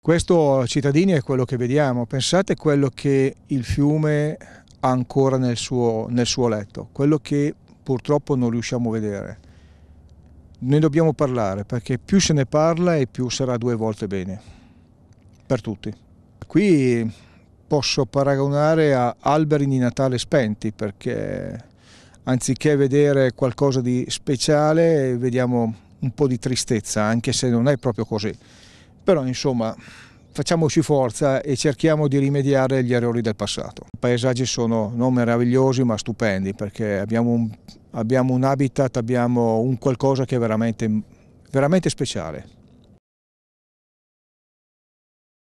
Questo, cittadini, è quello che vediamo. Pensate quello che il fiume ha ancora nel suo, nel suo letto, quello che purtroppo non riusciamo a vedere. Noi dobbiamo parlare perché più se ne parla e più sarà due volte bene, per tutti. Qui posso paragonare a alberi di Natale spenti perché anziché vedere qualcosa di speciale vediamo un po' di tristezza, anche se non è proprio così però insomma facciamoci forza e cerchiamo di rimediare gli errori del passato. I paesaggi sono non meravigliosi ma stupendi perché abbiamo un, abbiamo un habitat, abbiamo un qualcosa che è veramente, veramente speciale.